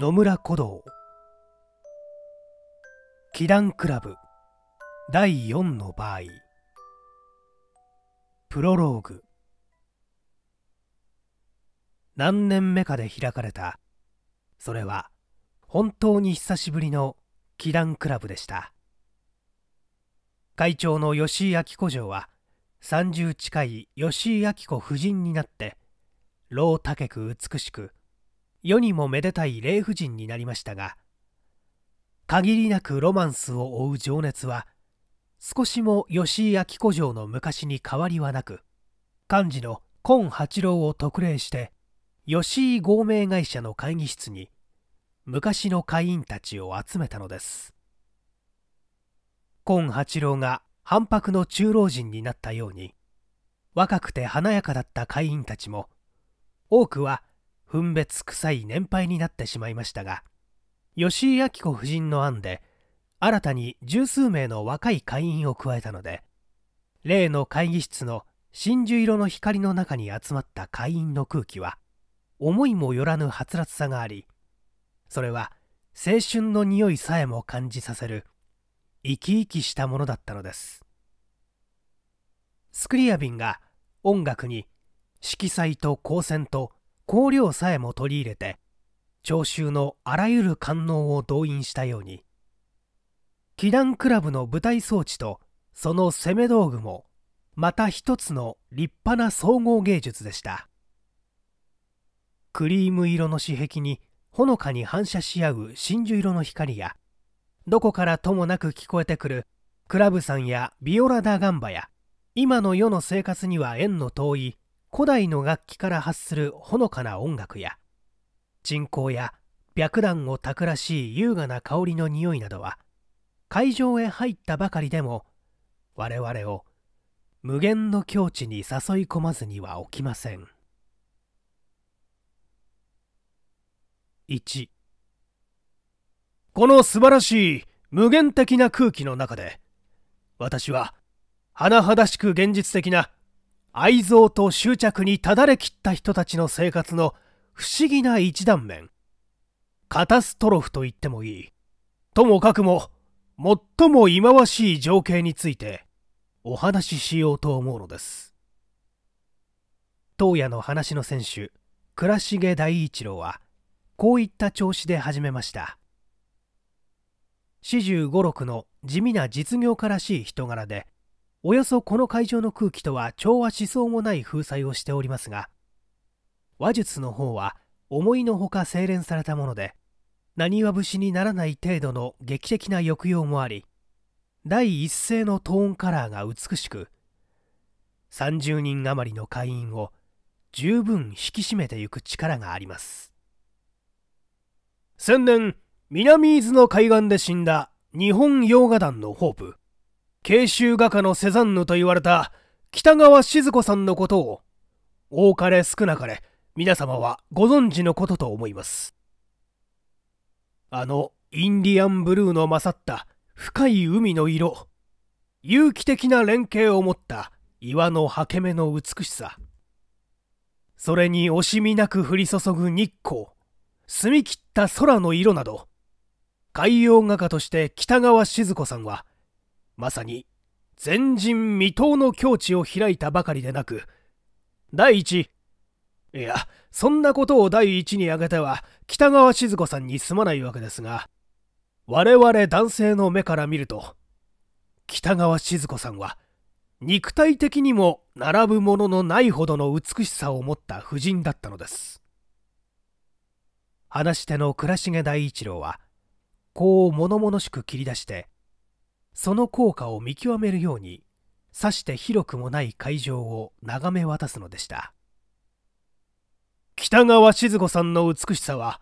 野村古道祈願クラブ第4の場合プロローグ何年目かで開かれたそれは本当に久しぶりの祈願クラブでした会長の吉井明子城は30近い吉井明子夫人になって老高く美しく世にもめでたい霊婦人になりましたが限りなくロマンスを追う情熱は少しも吉井明子城の昔に変わりはなく幹事の今八郎を特例して吉井合名会社の会議室に昔の会員たちを集めたのです今八郎が反白の中老人になったように若くて華やかだった会員たちも多くは分別臭い年配になってしまいましたが吉井明子夫人の案で新たに十数名の若い会員を加えたので例の会議室の真珠色の光の中に集まった会員の空気は思いもよらぬはつらつさがありそれは青春の匂いさえも感じさせる生き生きしたものだったのですスクリアビンが音楽に色彩と光線と香料さえも取り入れて聴衆のあらゆる官能を動員したように祈願クラブの舞台装置とその攻め道具もまた一つの立派な総合芸術でしたクリーム色の紙壁にほのかに反射し合う真珠色の光やどこからともなく聞こえてくるクラブさんやビオラ・ダ・ガンバや今の世の生活には縁の遠い古代の楽器から発するほのかな音楽や人工や白檀をたくらしい優雅な香りの匂いなどは会場へ入ったばかりでも我々を無限の境地に誘い込まずには起きません1この素晴らしい無限的な空気の中で私は甚だしく現実的な愛憎と執着にただれきった人たちの生活の不思議な一断面カタストロフと言ってもいいともかくも最も忌まわしい情景についてお話ししようと思うのです当夜の話の選手倉重大一郎はこういった調子で始めました四十五六の地味な実業家らしい人柄でおよそこの会場の空気とは調和しそうもない風采をしておりますが話術の方は思いのほか精錬されたもので何は節にならない程度の劇的な抑揚もあり第一声のトーンカラーが美しく30人余りの会員を十分引き締めてゆく力があります先年南伊豆の海岸で死んだ日本洋画団のホープ慶州画家のセザンヌと言われた北川静子さんのことを、多かれ少なかれ、皆様はご存知のことと思います。あの、インディアンブルーの勝った深い海の色、有機的な連携を持った岩の裂け目の美しさ、それに惜しみなく降り注ぐ日光、澄み切った空の色など、海洋画家として北川静子さんは、まさに前人未到の境地を開いたばかりでなく第一いやそんなことを第一に挙げては北川静子さんにすまないわけですが我々男性の目から見ると北川静子さんは肉体的にも並ぶもののないほどの美しさを持った婦人だったのです話し手の倉重大一郎はこう物々しく切り出してその効果を見極めるようにさして広くもない会場を眺め渡すのでした北川静子さんの美しさは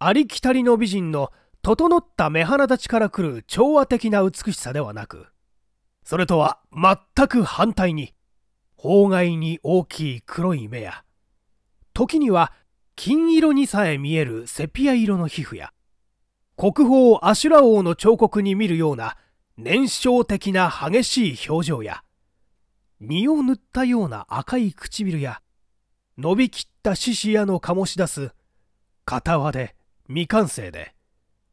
ありきたりの美人の整った目鼻立ちから来る調和的な美しさではなくそれとは全く反対に法外に大きい黒い目や時には金色にさえ見えるセピア色の皮膚や国宝アシュラ王の彫刻に見るような燃焼的な激しい表情や荷を塗ったような赤い唇や伸びきった獅子屋の醸し出す片輪で未完成で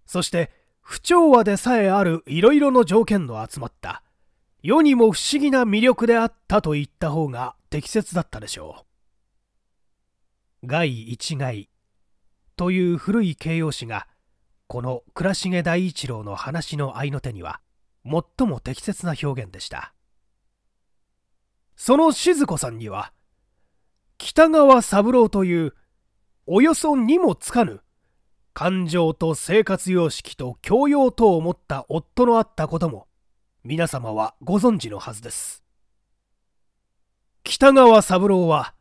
そして不調和でさえあるいろいろの条件の集まった世にも不思議な魅力であったと言った方が適切だったでしょう。外一概という古い形容詞がこの倉重大一郎の話の合いの手には最も適切な表現でしたその静子さんには北川三郎というおよそにもつかぬ感情と生活様式と教養等を持った夫のあったことも皆様はご存知のはずです北川三郎は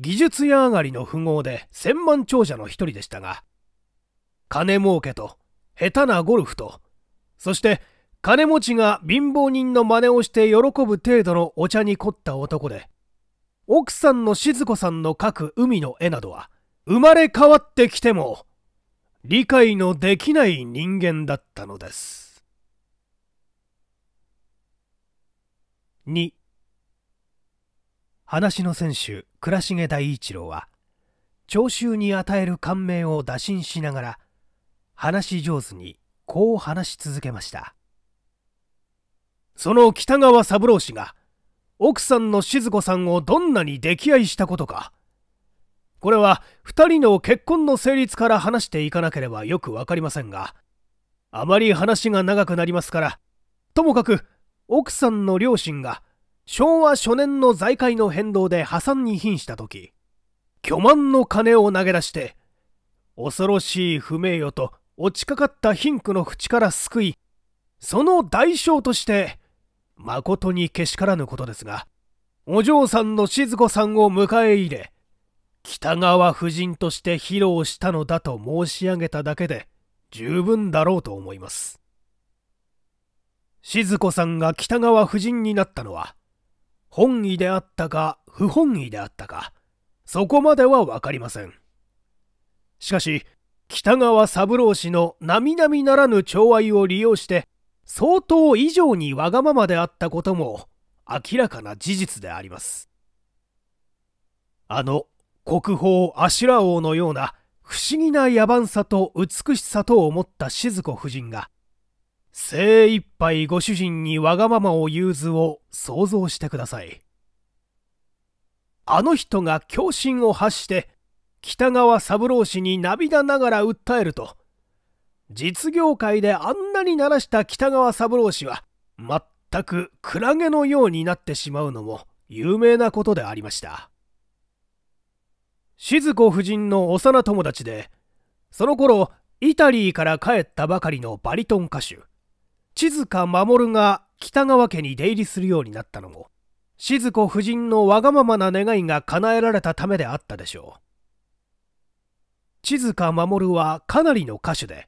技術屋上がりの富豪で千万長者の一人でしたが金儲けと下手なゴルフとそして金持ちが貧乏人の真似をして喜ぶ程度のお茶に凝った男で、奥さんの静子さんの描く海の絵などは、生まれ変わってきても、理解のできない人間だったのです。2話の選手倉重大一郎は聴衆に与える感銘を打診しながら話し上手にこう話し続けましたその北川三郎氏が、奥さんの静子さんをどんなに溺愛したことか。これは2人の結婚の成立から話していかなければよく分かりませんが、あまり話が長くなりますから、ともかく奥さんの両親が昭和初年の財界の変動で破産に瀕した時、巨万の金を投げ出して、恐ろしい不名誉と落ちかかった貧苦の淵から救い、その代償として誠にけしからぬことですが、お嬢さんの静子さんを迎え入れ、北川夫人として披露したのだと申し上げただけで十分だろうと思います。静子さんが北川夫人になったのは、本意であったか不本意であったか、そこまでは分かりません。しかし、北川三郎氏の並々ならぬ寵愛を利用して、相当以上にわがままであったことも明らかな事実であります。あの国宝阿修羅王のような不思議な野蛮さと美しさと思った静子夫人が精一杯ご主人にわがままを言う図を想像してください。あの人が狂心を発して北川三郎氏に涙ながら訴えると実業界であんなに鳴らした北川三郎氏は全くクラゲのようになってしまうのも有名なことでありました静子夫人の幼友達でその頃イタリーから帰ったばかりのバリトン歌手静香守が北川家に出入りするようになったのも静子夫人のわがままな願いが叶えられたためであったでしょう静香守はかなりの歌手で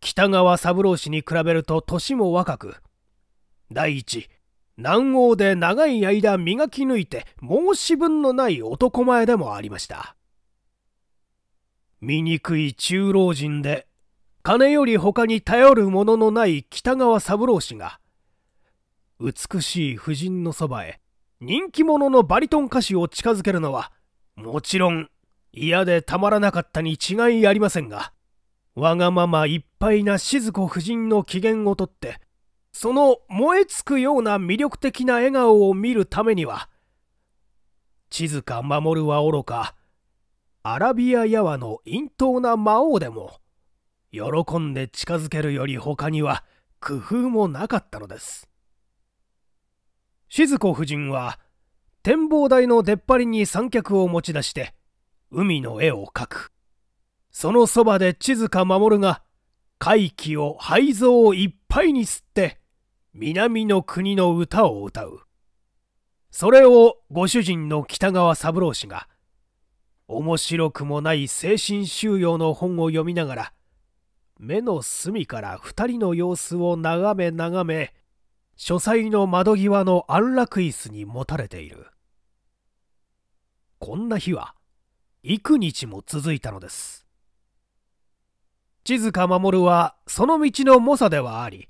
北川三郎氏に比べると年も若く第一南欧で長い間磨き抜いて申し分のない男前でもありました醜い中老人で金より他に頼るもののない北川三郎氏が美しい夫人のそばへ人気者のバリトン歌手を近づけるのはもちろん嫌でたまらなかったに違いありませんがわがままいっぱいな静子夫人の機嫌をとって、その燃え尽くような魅力的な笑顔を見るためには、静か守はおろか、アラビアやわの陰頭な魔王でも、喜んで近づけるより他には工夫もなかったのです。静子夫人は、展望台の出っ張りに三脚を持ち出して、海の絵を描く。そのそばで千塚守が、怪奇を肺臓をいっぱいに吸って、南の国の歌を歌う。それをご主人の北川三郎氏が、面白くもない精神収容の本を読みながら、目の隅から二人の様子を眺め眺め、書斎の窓際の安楽椅子にもたれている。こんな日は、幾日も続いたのです。静か守はその道の猛者ではあり、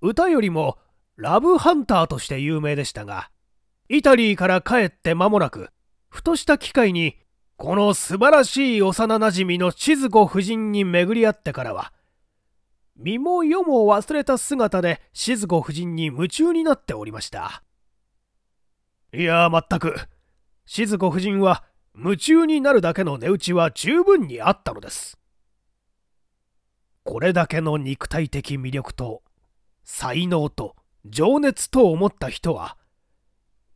歌よりもラブハンターとして有名でしたが、イタリーから帰って間もなく、ふとした機会に、この素晴らしい幼なじみの静子夫人に巡り合ってからは、身も世も忘れた姿で静子夫人に夢中になっておりました。いやまったく、静子夫人は夢中になるだけの値打ちは十分にあったのです。これだけの肉体的魅力と才能と情熱と思った人は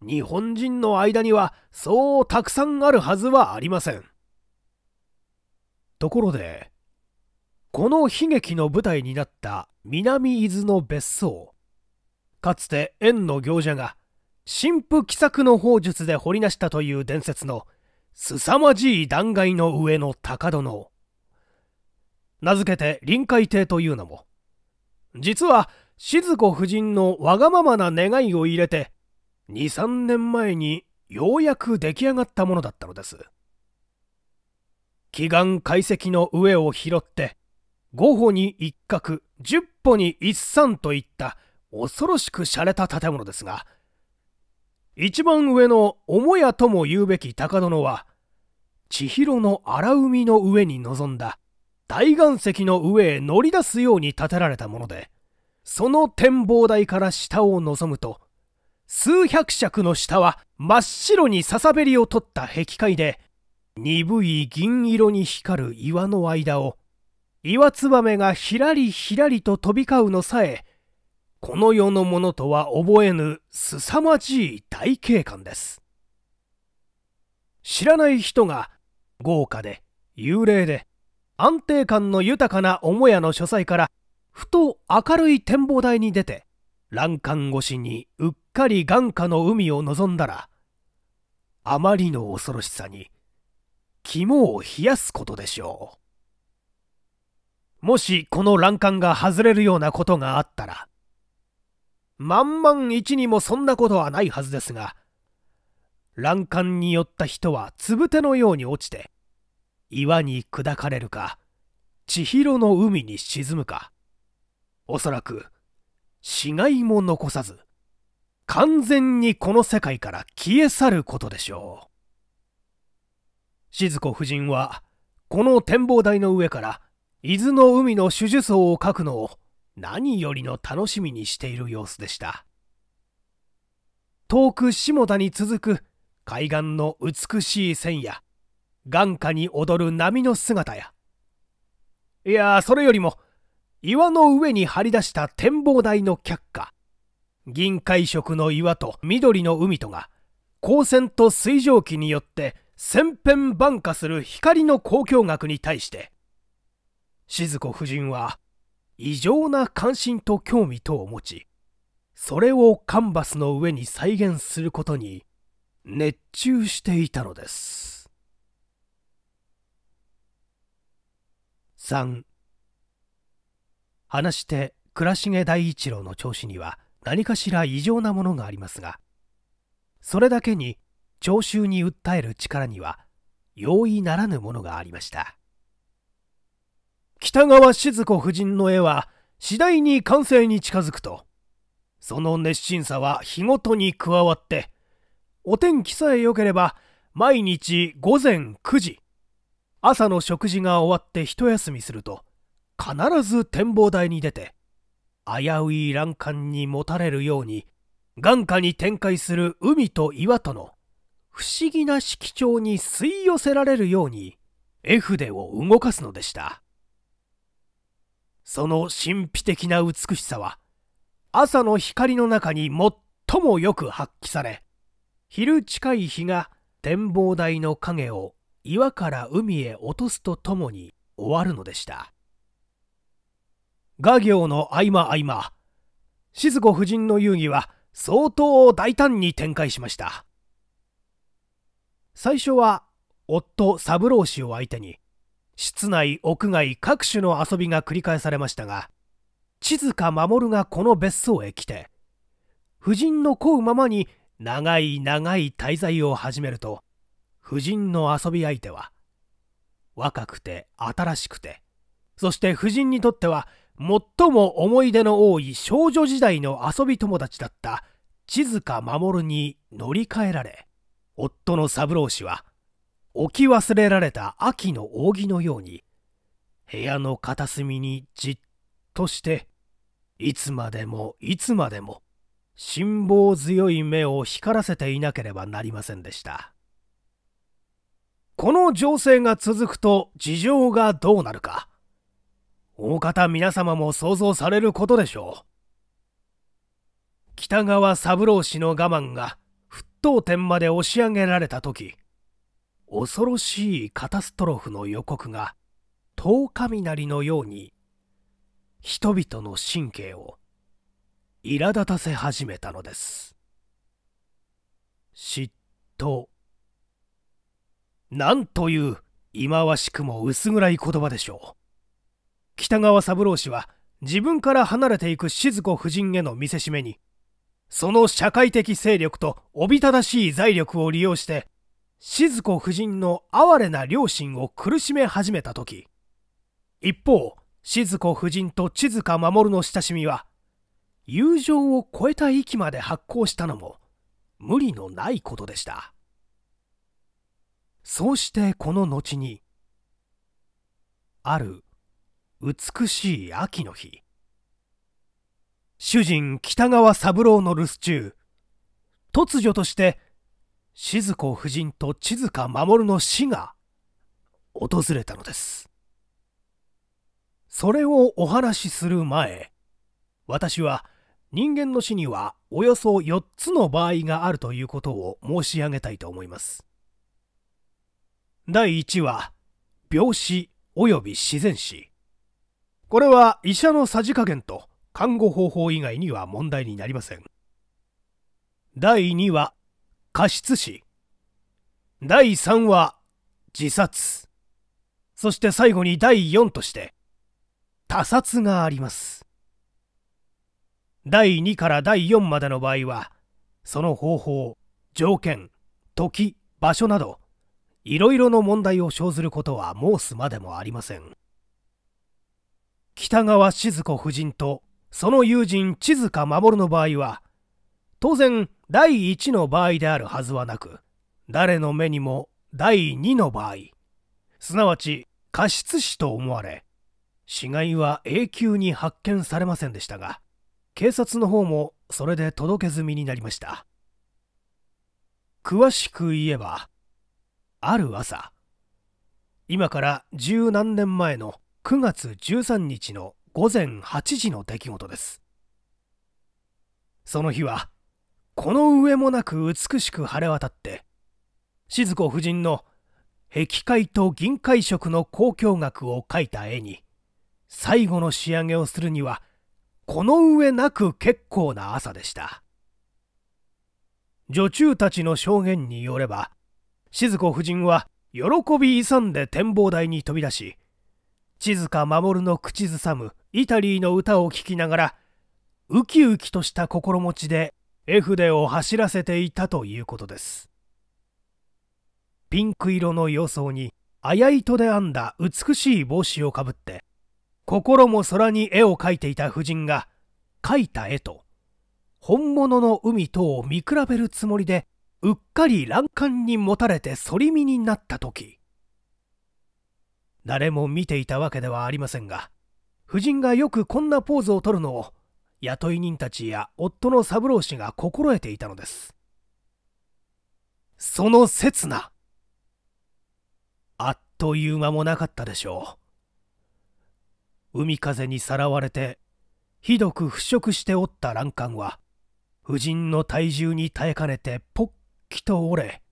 日本人の間にはそうたくさんあるはずはありませんところでこの悲劇の舞台になった南伊豆の別荘かつて縁の行者が神父奇作の砲術で掘り出したという伝説の凄まじい断崖の上の高殿名付けて臨海亭というのも実は静子夫人のわがままな願いを入れて23年前にようやく出来上がったものだったのです祈願解析の上を拾って5歩に一角10歩に一三といった恐ろしく洒落た建物ですが一番上の母屋とも言うべき高殿は千尋の荒海の上に臨んだ大岩石の上へ乗り出すように建てられたもので、その展望台から下を望むと、数百尺の下は真っ白にささべりを取った壁界で、鈍い銀色に光る岩の間を、岩ツバメがひらりひらりと飛び交うのさえ、この世のものとは覚えぬ凄まじい大景観です。知らない人が豪華で幽霊で安定感の豊かな母屋の書斎からふと明るい展望台に出て欄干越しにうっかり眼下の海を望んだらあまりの恐ろしさに肝を冷やすことでしょうもしこの欄干が外れるようなことがあったら万々一にもそんなことはないはずですが欄干に寄った人はつぶてのように落ちて岩に砕かれるか千尋の海に沈むかおそらく死骸も残さず完全にこの世界から消え去ることでしょう静子夫人はこの展望台の上から伊豆の海の手術層を描くのを何よりの楽しみにしている様子でした遠く下田に続く海岸の美しい線や眼下に踊る波の姿や、いや、それよりも、岩の上に張り出した展望台の却下、銀海色の岩と緑の海とが、光線と水蒸気によって千変万化する光の交響楽に対して、静子夫人は異常な関心と興味とを持ち、それをカンバスの上に再現することに熱中していたのです。3話して倉重大一郎の調子には何かしら異常なものがありますがそれだけに聴衆に訴える力には容易ならぬものがありました北川静子夫人の絵は次第に完成に近づくとその熱心さは日ごとに加わってお天気さえ良ければ毎日午前9時朝の食事が終わって一休みすると必ず展望台に出て危うい欄干にもたれるように眼下に展開する海と岩との不思議な色調に吸い寄せられるように絵筆を動かすのでしたその神秘的な美しさは朝の光の中に最もよく発揮され昼近い日が展望台の影を岩から海へ落とすとともに終わるのでした画業の合間合間静子夫人の遊戯は相当大胆に展開しました最初は夫三郎氏を相手に室内屋外各種の遊びが繰り返されましたが静香守がこの別荘へ来て夫人の子うままに長い長い滞在を始めると夫人の遊び相手は若くて新しくてそして夫人にとっては最も思い出の多い少女時代の遊び友達だった千塚守に乗り換えられ夫の三郎氏は置き忘れられた秋の扇のように部屋の片隅にじっとしていつまでもいつまでも辛抱強い目を光らせていなければなりませんでした。この情勢が続くと事情がどうなるか大方皆様も想像されることでしょう北川三郎氏の我慢が沸騰点まで押し上げられた時恐ろしいカタストロフの予告が遠雷のように人々の神経を苛立たせ始めたのです嫉妬なんという忌まわしくも薄暗い言葉でしょう北川三郎氏は自分から離れていく静子夫人への見せしめにその社会的勢力とおびただしい財力を利用して静子夫人の哀れな両親を苦しめ始めた時一方静子夫人と千塚守の親しみは友情を超えた域まで発行したのも無理のないことでした。そうしてこの後にある美しい秋の日主人北川三郎の留守中突如として静子夫人と千塚守の死が訪れたのですそれをお話しする前私は人間の死にはおよそ4つの場合があるということを申し上げたいと思います第1話病死及び自然死これは医者のさじ加減と看護方法以外には問題になりません第2話過失死第3話自殺そして最後に第4として他殺があります第2から第4までの場合はその方法条件時場所などいろいろの問題を生ずることは申すまでもありません北川静子夫人とその友人千塚守の場合は当然第1の場合であるはずはなく誰の目にも第2の場合すなわち過失死と思われ死骸は永久に発見されませんでしたが警察の方もそれで届け済みになりました詳しく言えばある朝今から十何年前の9月13日の午前8時の出来事ですその日はこの上もなく美しく晴れ渡って静子夫人の壁界と銀界色の交響楽を描いた絵に最後の仕上げをするにはこの上なく結構な朝でした女中たちの証言によれば静子夫人は喜び勇んで展望台に飛び出し静か守の口ずさむイタリーの歌を聴きながらウキウキとした心持ちで絵筆を走らせていたということですピンク色の様相にあや糸で編んだ美しい帽子をかぶって心も空に絵を描いていた夫人が描いた絵と本物の海とを見比べるつもりでうっかり欄干にもたれて反り身になった時誰も見ていたわけではありませんが夫人がよくこんなポーズをとるのを雇い人たちや夫の三郎氏が心得ていたのですその刹那あっという間もなかったでしょう海風にさらわれてひどく腐食しておった欄干は夫人の体重に耐えかねてポッきと折れ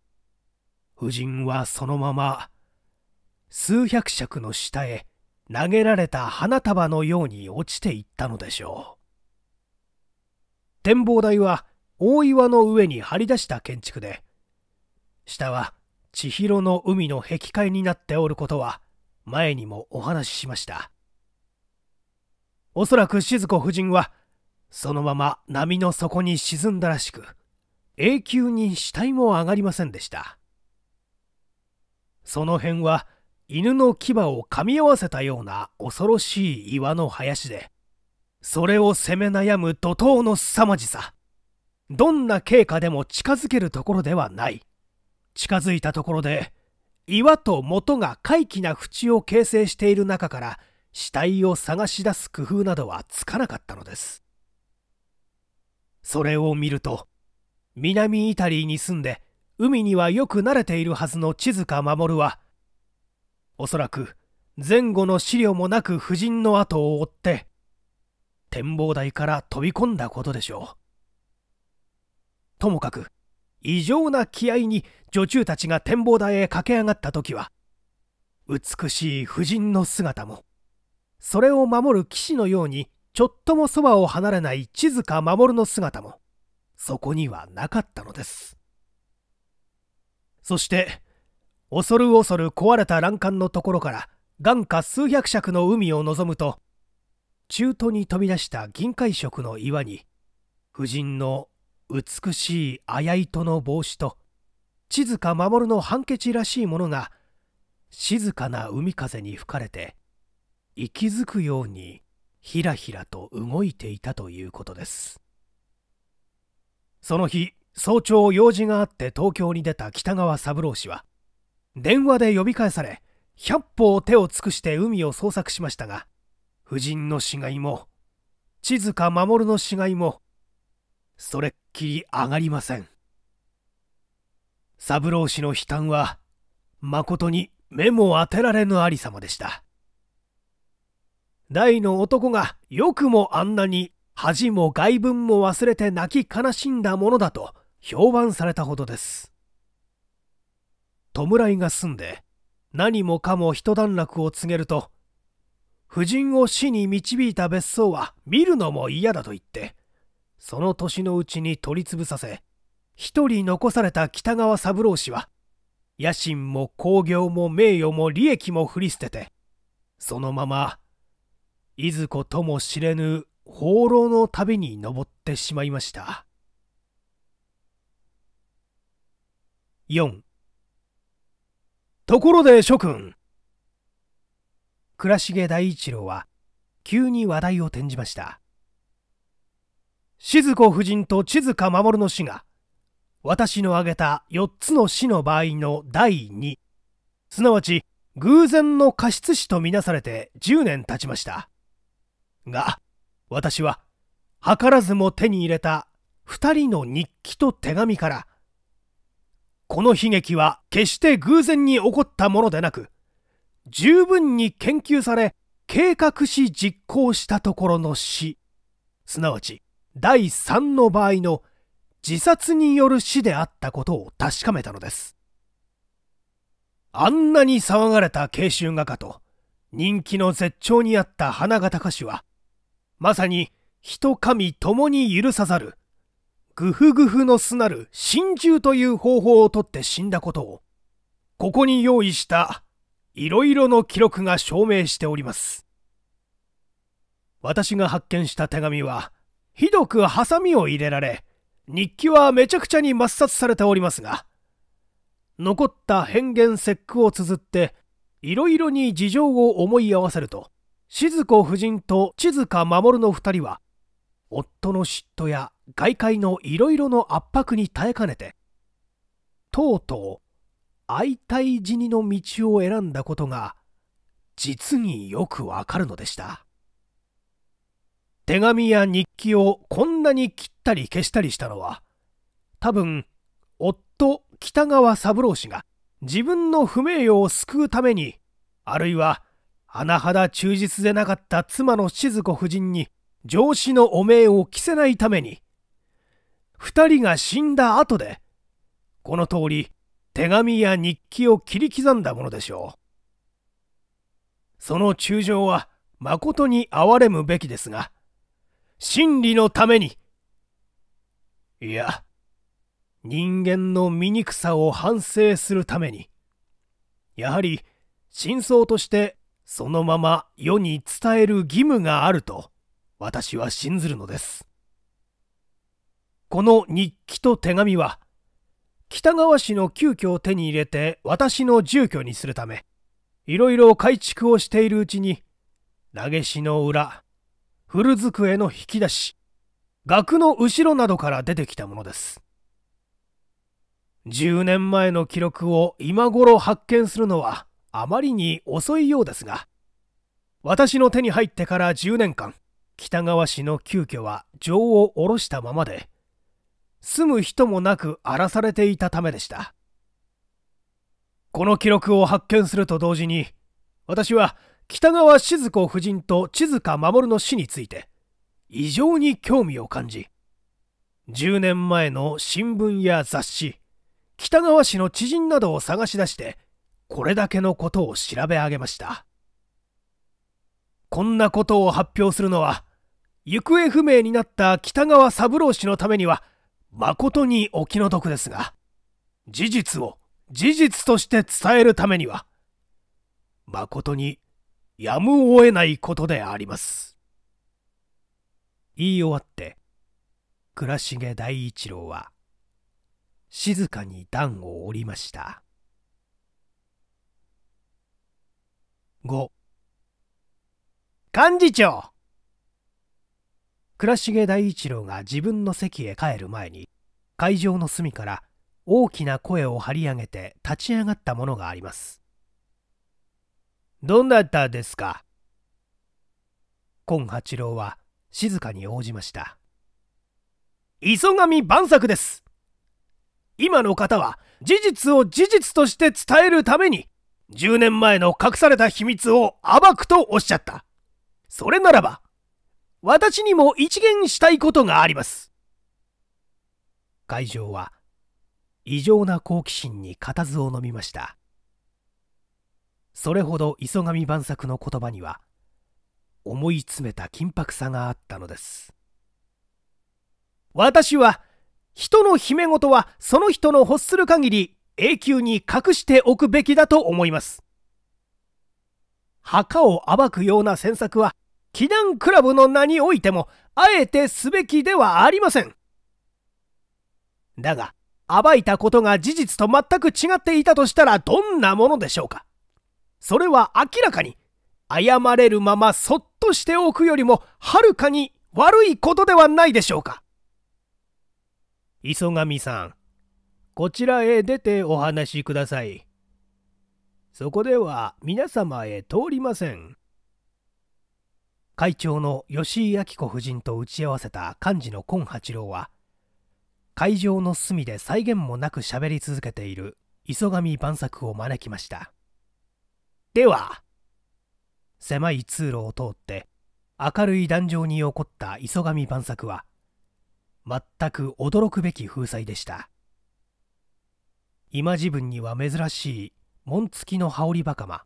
夫人はそのまま数百尺の下へ投げられた花束のように落ちていったのでしょう展望台は大岩の上に張り出した建築で下は千尋の海の壁界になっておることは前にもお話ししましたおそらく静子夫人はそのまま波の底に沈んだらしく永久に死体も上がりませんでしたその辺は犬の牙を噛み合わせたような恐ろしい岩の林でそれを責め悩む怒涛の凄まじさどんな経過でも近づけるところではない近づいたところで岩と元が怪奇な縁を形成している中から死体を探し出す工夫などはつかなかったのですそれを見ると南イタリーに住んで海にはよく慣れているはずの千塚守はおそらく前後の資料もなく夫人の後を追って展望台から飛び込んだことでしょうともかく異常な気合に女中たちが展望台へ駆け上がった時は美しい夫人の姿もそれを守る騎士のようにちょっともそばを離れない千塚守の姿もそこにはなかったのですそして恐る恐る壊れた欄干のところから眼下数百尺の海を望むと中途に飛び出した銀海色の岩に夫人の美しいあや糸の帽子と静か守のハンケチらしいものが静かな海風に吹かれて息づくようにひらひらと動いていたということですその日早朝用事があって東京に出た北川三郎氏は電話で呼び返され百歩を手を尽くして海を捜索しましたが夫人の死骸も千塚守の死骸もそれっきり上がりません三郎氏の悲嘆はまことに目も当てられぬありさまでした大の男がよくもあんなに恥も外文も忘れて泣き悲しんだものだと評判されたほどです弔いが済んで何もかも一段落を告げると夫人を死に導いた別荘は見るのも嫌だと言ってその年のうちに取り潰させ一人残された北川三郎氏は野心も興行も名誉も利益も振り捨ててそのままいずことも知れぬ放浪の旅に登ってしまいました。4ところで諸君倉重大一郎は急に話題を転じました静子夫人と千塚守の死が私の挙げた4つの死の場合の第2すなわち偶然の過失死とみなされて10年経ちましたが私は図らずも手に入れた2人の日記と手紙からこの悲劇は決して偶然に起こったものでなく十分に研究され計画し実行したところの死すなわち第3の場合の自殺による死であったことを確かめたのですあんなに騒がれた慶州画家と人気の絶頂にあった花形歌手はまさに人神共に許さざる、グフグフのすなる心中という方法をとって死んだことを、ここに用意したいろいろの記録が証明しております。私が発見した手紙は、ひどくハサミを入れられ、日記はめちゃくちゃに抹殺されておりますが、残った変幻節句を綴って、いろいろに事情を思い合わせると、静子夫人と千塚守の2人は夫の嫉妬や外界のいろいろの圧迫に耐えかねてとうとう相対死にの道を選んだことが実によくわかるのでした手紙や日記をこんなに切ったり消したりしたのは多分夫北川三郎氏が自分の不名誉を救うためにあるいは甚だ忠実でなかった妻の静子夫人に上司の汚名を着せないために2人が死んだ後でこの通り手紙や日記を切り刻んだものでしょうその中将はまことに哀れむべきですが真理のためにいや人間の醜さを反省するためにやはり真相としてそのまま世に伝える義務があると私は信ずるのです。この日記と手紙は北川氏の急遽を手に入れて私の住居にするためいろいろ改築をしているうちに投げしの裏古机の引き出し額の後ろなどから出てきたものです10年前の記録を今頃発見するのはあまりに遅いようですが私の手に入ってから10年間北川氏の急遽は情を下ろしたままで住む人もなく荒らされていたためでしたこの記録を発見すると同時に私は北川静子夫人と静香守の死について異常に興味を感じ10年前の新聞や雑誌北川氏の知人などを探し出してこれだけのことを調べ上げました。こんなことを発表するのは、行方不明になった北川三郎氏のためには、誠にお気の毒ですが、事実を事実として伝えるためには、誠にやむを得ないことであります。言い終わって、倉重大一郎は、静かに段を下りました。5幹事長倉重大一郎が自分の席へ帰る前に会場の隅から大きな声を張り上げて立ち上がったものがありますどなたですか今八郎は静かに応じました磯上万作です今の方は事実を事実として伝えるために10年前の隠された秘密を暴くとおっしゃった。それならば、私にも一言したいことがあります。会場は、異常な好奇心に固唾を飲みました。それほど磯上万作の言葉には、思い詰めた緊迫さがあったのです。私は、人の秘め事はその人の欲する限り永久に隠しておくべきだと思います。墓を暴くような詮索は、祈願クラブの名においても、あえてすべきではありません。だが、暴いたことが事実と全く違っていたとしたらどんなものでしょうか。それは明らかに、謝れるままそっとしておくよりも、はるかに悪いことではないでしょうか。磯上さん、こちらへ出てお話しください。そこでは皆様へ通りません。会長の吉井明子夫人と打ち合わせた幹事の今八郎は、会場の隅で再現もなく喋り続けている磯上晩作を招きました。では、狭い通路を通って明るい壇上に起こった磯上晩作は、全く驚くべき風采でした。今自分には珍しい紋付きの羽織袴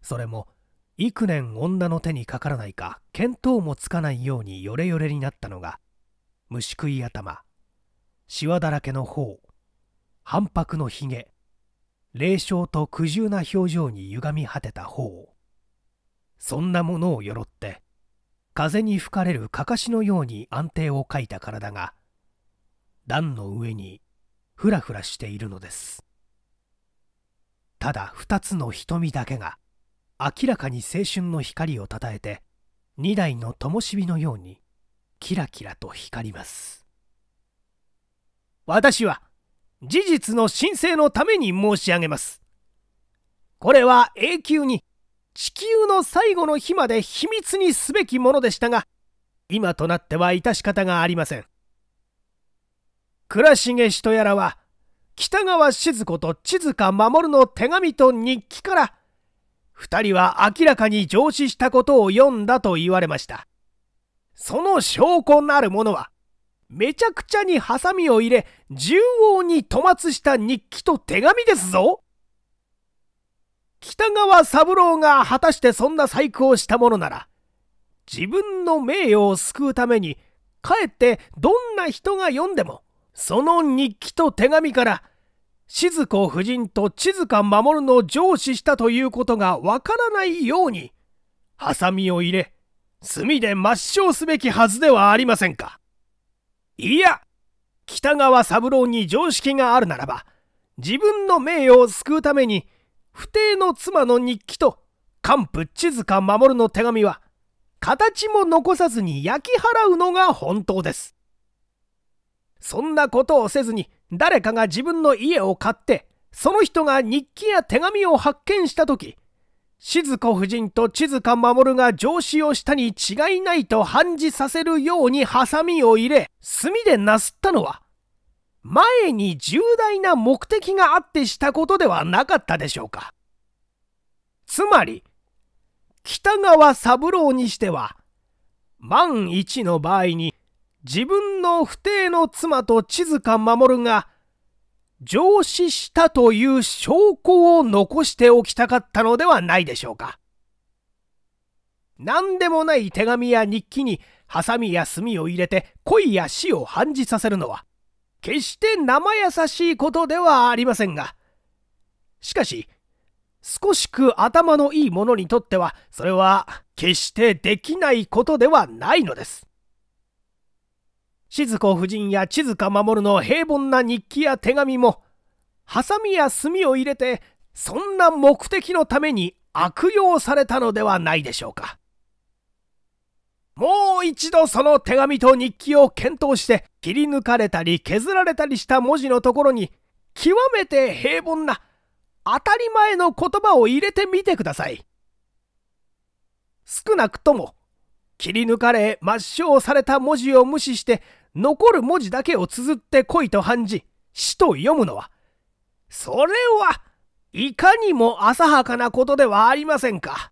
それも幾年女の手にかからないか見当もつかないようにヨレヨレになったのが虫食い頭しわだらけの頬反白のひげ霊障と苦渋な表情に歪み果てた頬そんなものをよろって風に吹かれるかかしのように安定をかいた体が段の上にふらふらしているのですただ二つの瞳だけが明らかに青春の光をたたえて二台の灯火のようにキラキラと光ります私は事実の申請のために申し上げますこれは永久に地球の最後の日まで秘密にすべきものでしたが今となっては致し方がありません倉重氏とやらは、北川静子と千塚守の手紙と日記から、二人は明らかに上司したことを読んだと言われました。その証拠なるものは、めちゃくちゃにハサミを入れ、縦横に戸末した日記と手紙ですぞ北川三郎が果たしてそんな細工をしたものなら、自分の名誉を救うために、かえってどんな人が読んでも、その日記と手紙から静子夫人と静か守の上司したということがわからないようにハサミを入れ墨で抹消すべきはずではありませんかいや北川三郎に常識があるならば自分の名誉を救うために不定の妻の日記と幹部千塚守の手紙は形も残さずに焼き払うのが本当ですそんなことをせずに誰かが自分の家を買ってその人が日記や手紙を発見した時静子夫人と千塚守が上司をしたに違いないと判じさせるようにハサミを入れ炭でなすったのは前に重大な目的があってしたことではなかったでしょうか。つまり北川三郎にしては万一の場合に自分の不定の妻と千塚守るが、上司したという証拠を残しておきたかったのではないでしょうか。何でもない手紙や日記に、ハサミや墨を入れて恋や死を判じさせるのは、決して生優しいことではありませんが、しかし、少しく頭のいい者にとっては、それは決してできないことではないのです。静子夫人や静塚守の平凡な日記や手紙も、ハサミや墨を入れて、そんな目的のために悪用されたのではないでしょうか。もう一度その手紙と日記を検討して、切り抜かれたり削られたりした文字のところに、極めて平凡な、当たり前の言葉を入れてみてください。少なくとも、切り抜かれ抹消された文字を無視して残る文字だけを綴って来いと判じ、死と読むのは、それはいかにも浅はかなことではありませんか。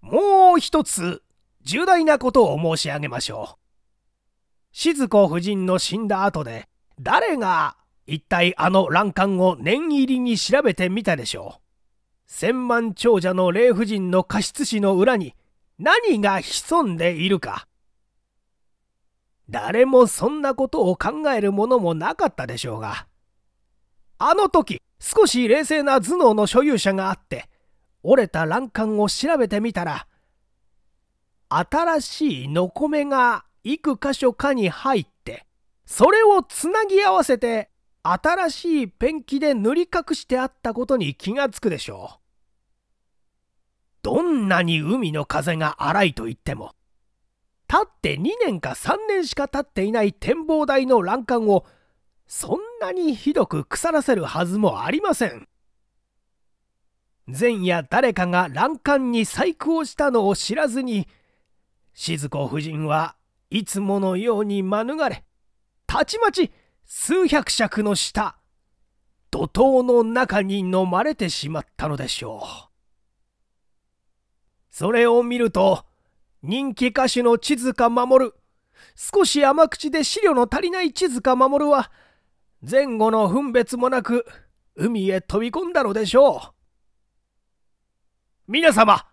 もう一つ、重大なことを申し上げましょう。静子夫人の死んだ後で、誰が一体あの欄干を念入りに調べてみたでしょう。千万長者の霊夫人の過失死の裏に何が潜んでいるか。誰もそんなことを考えるものもなかったでしょうが。あの時、少し冷静な頭脳の所有者があって、折れた欄干を調べてみたら、新しいのこめが幾箇所かに入って、それをつなぎ合わせて、新しいペンキで塗り隠してあったことに気がつくでしょう。どんなに海の風が荒いと言っても、たって2年か3年しか経っていない展望台の欄干をそんなにひどく腐らせるはずもありません前夜誰かが欄干に細工をしたのを知らずに静子夫人はいつものように免れたちまち数百尺の下怒涛の中に飲まれてしまったのでしょうそれを見ると人気歌手の地図か守少し甘口で資料の足りない地図か守は、前後の分別もなく、海へ飛び込んだのでしょう。皆様、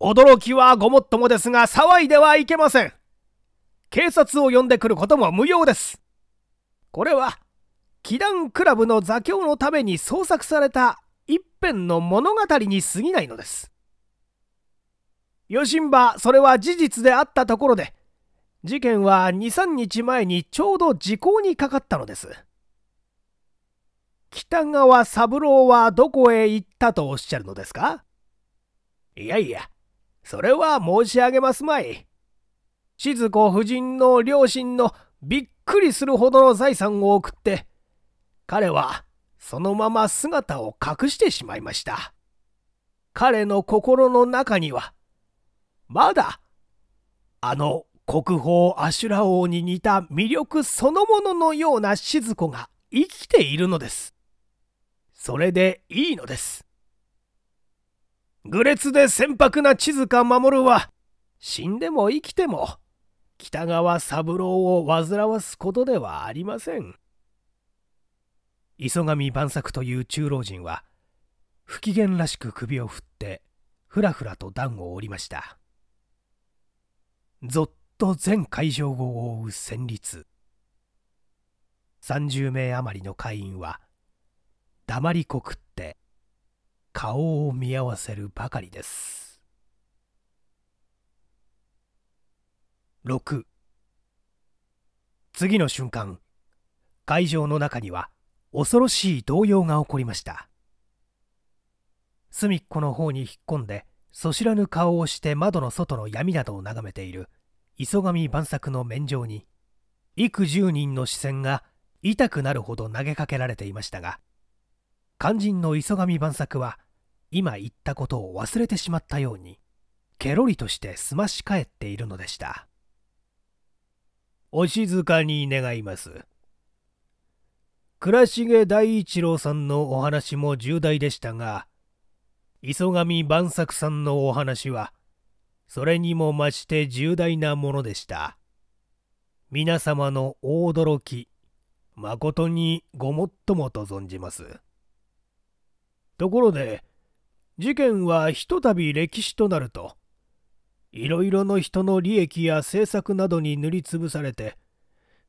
驚きはごもっともですが、騒いではいけません。警察を呼んでくることも無用です。これは、祈願クラブの座教のために創作された一編の物語に過ぎないのです。ヨシンそれは事実であったところで、事件は2、3日前にちょうど時効にかかったのです。北川三郎はどこへ行ったとおっしゃるのですかいやいや、それは申し上げますまい。静子夫人の両親のびっくりするほどの財産を送って、彼はそのまま姿を隠してしまいました。彼の心の中には、まだあの国宝阿修羅王に似た魅力そのもののような静子が生きているのですそれでいいのです愚劣で船舶な地塚守は死んでも生きても北川三郎を煩わすことではありません磯上万作という中老人は不機嫌らしく首を振ってふらふらと段を下りましたぞっと全会場を覆う旋律30名余りの会員は黙りこくって顔を見合わせるばかりです6次の瞬間会場の中には恐ろしい動揺が起こりました隅っこの方に引っ込んでそ知らぬ顔をして窓の外の闇などを眺めている磯上万作の面上に幾十人の視線が痛くなるほど投げかけられていましたが肝心の磯上万作は今言ったことを忘れてしまったようにケロリとして済まし返っているのでしたお静かに願います倉重大一郎さんのお話も重大でしたが磯上万作さんのお話はそれにも増して重大なものでした皆様の大驚き誠にごもっともと存じますところで事件はひとたび歴史となるといろいろの人の利益や政策などに塗りつぶされて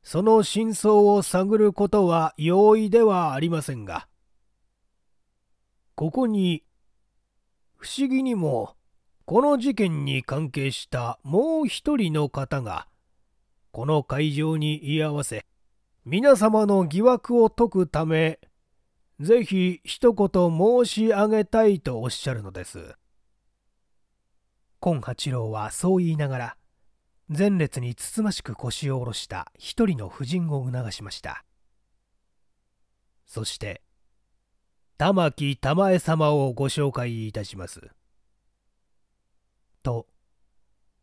その真相を探ることは容易ではありませんがここに不思議にもこの事件に関係したもう一人の方がこの会場に居合わせ皆様の疑惑を解くためぜひ一言申し上げたいとおっしゃるのです。今八郎はそう言いながら前列につつましく腰を下ろした一人の婦人を促しましたそして玉木玉江様をご紹介いたします。と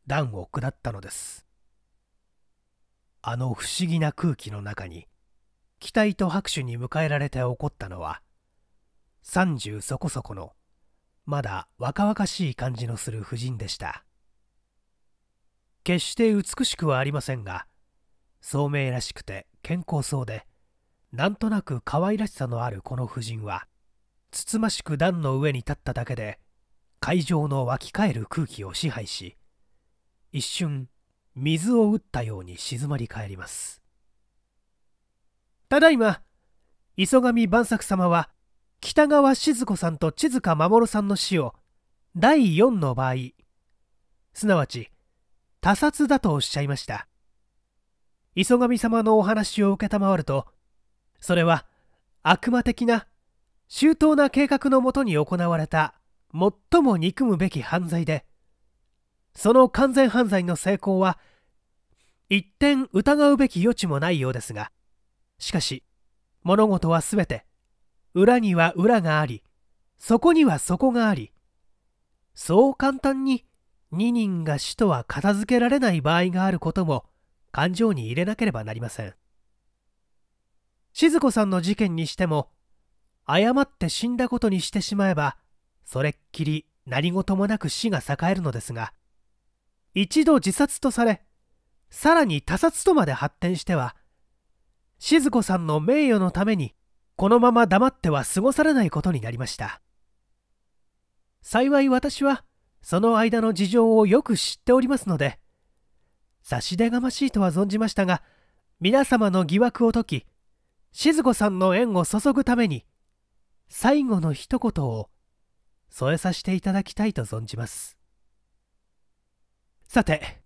段を下ったのですあの不思議な空気の中に期待と拍手に迎えられて怒ったのは30そこそこのまだ若々しい感じのする婦人でした決して美しくはありませんが聡明らしくて健康そうでなんとなく可愛らしさのあるこの婦人はつつましく段の上に立っただけで会場の湧き返る空気を支配し一瞬水を打ったように静まり返りますただいま磯上万作様は北川静子さんと千塚守さんの死を第4の場合すなわち他殺だとおっしゃいました磯上様のお話を承るとそれは悪魔的な周到な計画のもとに行われた最も憎むべき犯罪でその完全犯罪の成功は一点疑うべき余地もないようですがしかし物事は全て裏には裏がありそこには底がありそう簡単に2人が死とは片付けられない場合があることも感情に入れなければなりません静子さんの事件にしても誤って死んだことにしてしまえばそれっきり何事もなく死が栄えるのですが一度自殺とされさらに他殺とまで発展しては静子さんの名誉のためにこのまま黙っては過ごされないことになりました幸い私はその間の事情をよく知っておりますので差し出がましいとは存じましたが皆様の疑惑を解き静子さんの縁を注ぐために最後の一言を添えさせていただきたいと存じますさて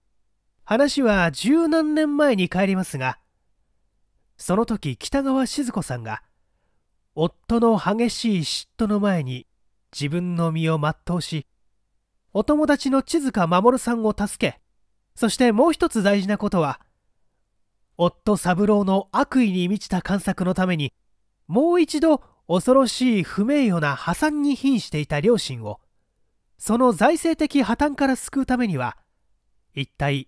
話は十何年前に帰りますがその時北川静子さんが夫の激しい嫉妬の前に自分の身を全うしお友達の千塚守さんを助けそしてもう一つ大事なことは夫三郎の悪意に満ちた観作のためにもう一度恐ろしい不名誉な破産に瀕していた両親をその財政的破綻から救うためには一体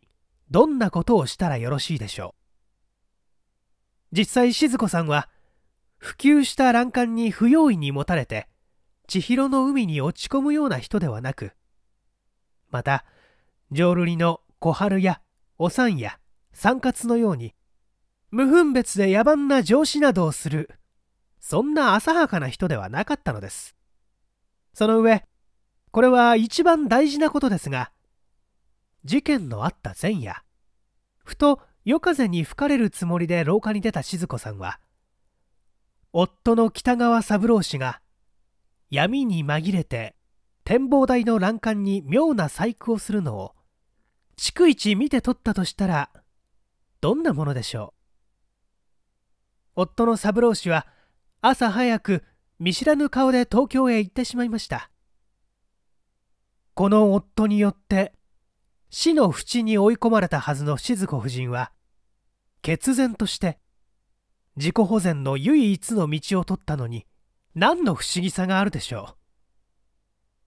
どんなことをしたらよろしいでしょう実際静子さんは普及した欄干に不用意に持たれて千尋の海に落ち込むような人ではなくまた浄瑠璃の小春やおさんや三活のように無分別で野蛮な上司などをするそんな浅はかな人ではなかったのですその上これは一番大事なことですが事件のあった前夜ふと夜風に吹かれるつもりで廊下に出た静子さんは夫の北川三郎氏が闇に紛れて展望台の欄干に妙な細工をするのを逐一見て取ったとしたらどんなものでしょう夫の三郎氏は朝早く見知らぬ顔で東京へ行ってしまいましたこの夫によって死の淵に追い込まれたはずの静子夫人は決然として自己保全の唯一の道を取ったのに何の不思議さがあるでしょう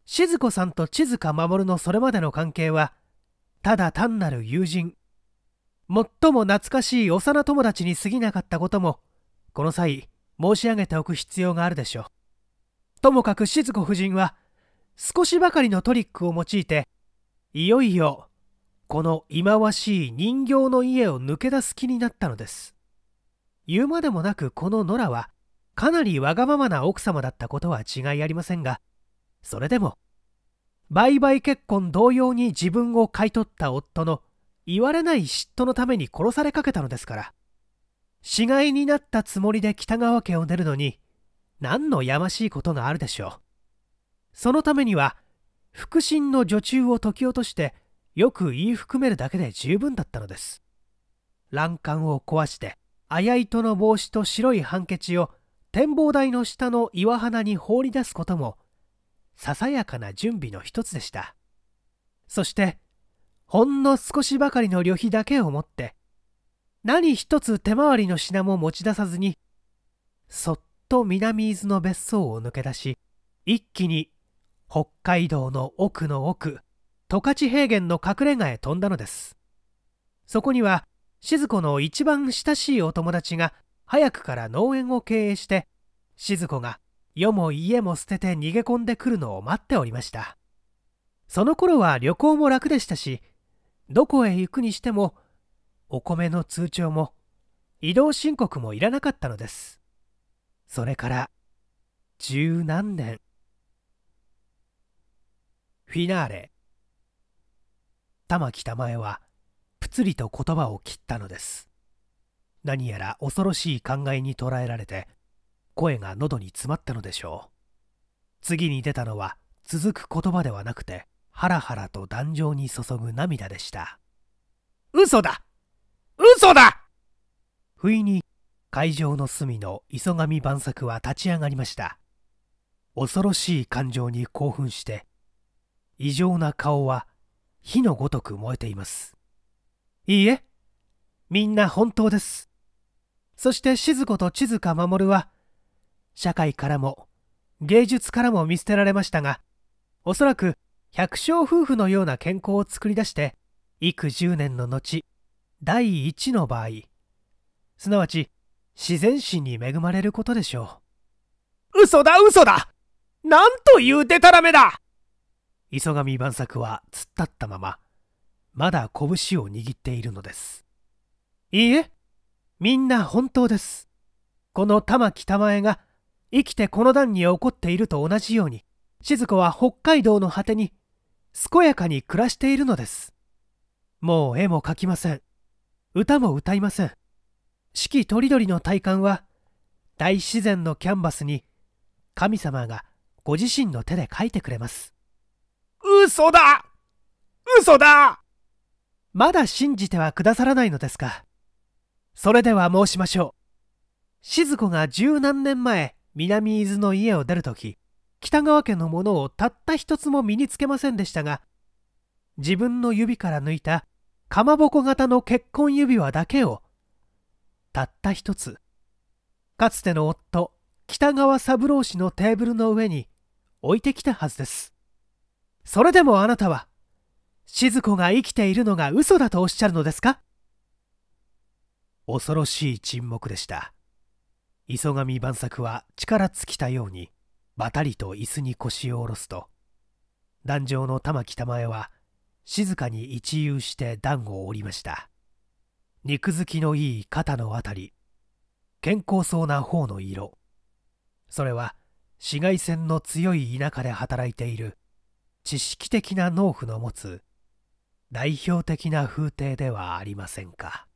静子さんと千塚守のそれまでの関係はただ単なる友人最も懐かしい幼友達に過ぎなかったこともこの際申し上げておく必要があるでしょう。ともかく静子夫人は少しばかりのトリックを用いていよいよこの忌まわしい人形の家を抜け出す気になったのです。言うまでもなくこのノラはかなりわがままな奥様だったことは違いありませんがそれでも売買結婚同様に自分を買い取った夫の言われない嫉妬のために殺されかけたのですから死骸になったつもりで北川家を出るのに何のやましいことがあるでしょうそのためには腹心の女中を解き落としてよく言い含めるだけで十分だったのです欄干を壊してあや糸の帽子と白いハンケチを展望台の下の岩肌に放り出すこともささやかな準備の一つでしたそしてほんの少しばかりの旅費だけを持って何一つ手回りの品も持ち出さずにそっと南伊豆の別荘を抜け出し一気に北海道の奥の奥十勝平原の隠れ家へ飛んだのですそこには静子の一番親しいお友達が早くから農園を経営して静子が世も家も捨てて逃げ込んでくるのを待っておりましたその頃は旅行も楽でしたしどこへ行くにしてもお米の通帳も移動申告もいらなかったのですそれから十何年フィナーレ玉木玉江はぷつりと言葉を切ったのです何やら恐ろしい考えに捉えられて声が喉に詰まったのでしょう次に出たのは続く言葉ではなくてハラハラと壇上に注ぐ涙でした嘘だ嘘だ不意に会場の隅の磯上晩作は立ち上がりました恐ろしい感情に興奮して異常な顔は火のごとく燃えていますいいえみんな本当ですそして静子と静香守は社会からも芸術からも見捨てられましたがおそらく百姓夫婦のような健康を作り出して幾十年の後第1の場合すなわち自然史に恵まれることでしょう嘘だ嘘だなんというでたらめだ磯上万作は突っ立ったまままだ拳を握っているのですいいえみんな本当ですこの玉木玉江が生きてこの段に起こっていると同じように静子は北海道の果てに健やかに暮らしているのですもう絵も描きません歌も歌いません四季とりどりの体感は大自然のキャンバスに神様がご自身の手で描いてくれます嘘だ嘘だまだ信じてはくださらないのですかそれでは申しましょう静子が十何年前南伊豆の家を出る時北川家のものをたった一つも身につけませんでしたが自分の指から抜いたかまぼこ型の結婚指輪だけをたった一つかつての夫北川三郎氏のテーブルの上に置いてきたはずですそれでもあなたは静子が生きているのが嘘だとおっしゃるのですか恐ろしい沈黙でした磯上万作は力尽きたようにばたりと椅子に腰を下ろすと壇上の玉木玉江は静かに一憂して段を折りました肉付きのいい肩のあたり健康そうな方の色それは紫外線の強い田舎で働いている知識的な農夫の持つ代表的な風景ではありませんか。